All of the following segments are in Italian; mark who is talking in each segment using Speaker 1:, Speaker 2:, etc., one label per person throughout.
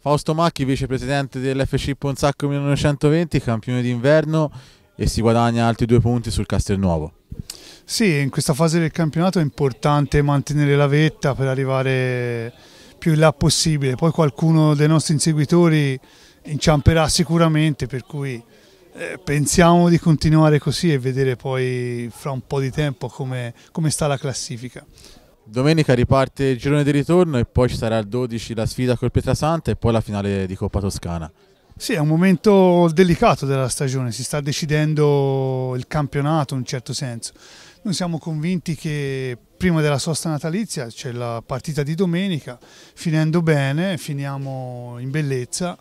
Speaker 1: Fausto Macchi, vicepresidente dell'FC Ponzacco 1920, campione d'inverno e si guadagna altri due punti sul Castelnuovo.
Speaker 2: Sì, in questa fase del campionato è importante mantenere la vetta per arrivare più in là possibile. Poi qualcuno dei nostri inseguitori inciamperà sicuramente, per cui eh, pensiamo di continuare così e vedere poi fra un po' di tempo come, come sta la classifica.
Speaker 1: Domenica riparte il girone di ritorno e poi ci sarà il 12 la sfida col Pietrasanta e poi la finale di Coppa Toscana.
Speaker 2: Sì, è un momento delicato della stagione, si sta decidendo il campionato in un certo senso. Noi siamo convinti che prima della sosta natalizia c'è cioè la partita di domenica, finendo bene, finiamo in bellezza,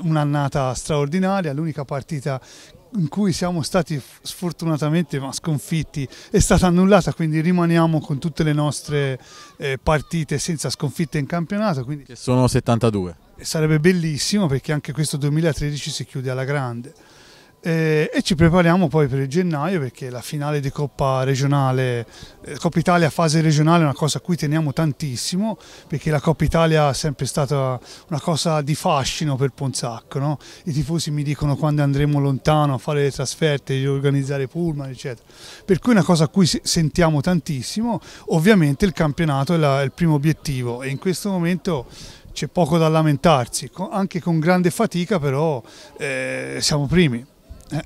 Speaker 2: un'annata straordinaria, l'unica partita in cui siamo stati sfortunatamente ma sconfitti è stata annullata, quindi rimaniamo con tutte le nostre eh, partite senza sconfitte in campionato. Quindi... Che
Speaker 1: sono 72.
Speaker 2: Sarebbe bellissimo perché anche questo 2013 si chiude alla grande. E, eh, e, ci prepariamo poi per il gennaio perché la finale di Coppa regionale, eh, Coppa Italia fase regionale è una cosa a cui teniamo tantissimo perché la Coppa Italia è sempre stata una cosa di fascino per Ponzacco, no? i tifosi mi dicono quando andremo lontano a fare le trasferte, organizzare pullman eccetera, per cui è una cosa a cui sentiamo tantissimo, ovviamente il campionato è, la, è il primo obiettivo e in questo momento c'è poco da lamentarsi, anche con grande fatica però eh, siamo primi. Eh.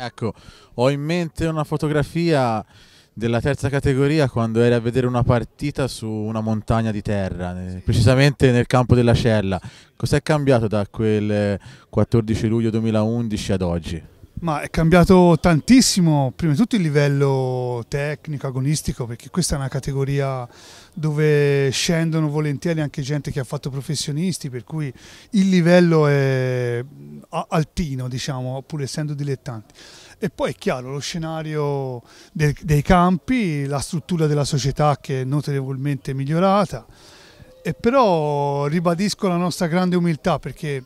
Speaker 1: Ecco, ho in mente una fotografia della terza categoria quando eri a vedere una partita su una montagna di terra, eh, precisamente nel campo della Cella. Cos'è cambiato da quel 14 eh, luglio 2011 ad oggi?
Speaker 2: Ma è cambiato tantissimo, prima di tutto il livello tecnico, agonistico, perché questa è una categoria dove scendono volentieri anche gente che ha fatto professionisti, per cui il livello è altino, diciamo, pur essendo dilettanti. E poi è chiaro lo scenario del, dei campi, la struttura della società che è notevolmente migliorata, e però ribadisco la nostra grande umiltà perché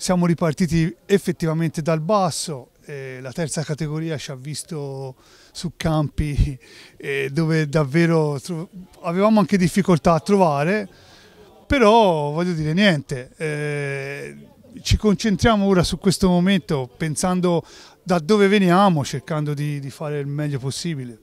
Speaker 2: siamo ripartiti effettivamente dal basso, eh, la terza categoria ci ha visto su campi eh, dove davvero avevamo anche difficoltà a trovare, però voglio dire niente, eh, ci concentriamo ora su questo momento pensando da dove veniamo, cercando di, di fare il meglio possibile.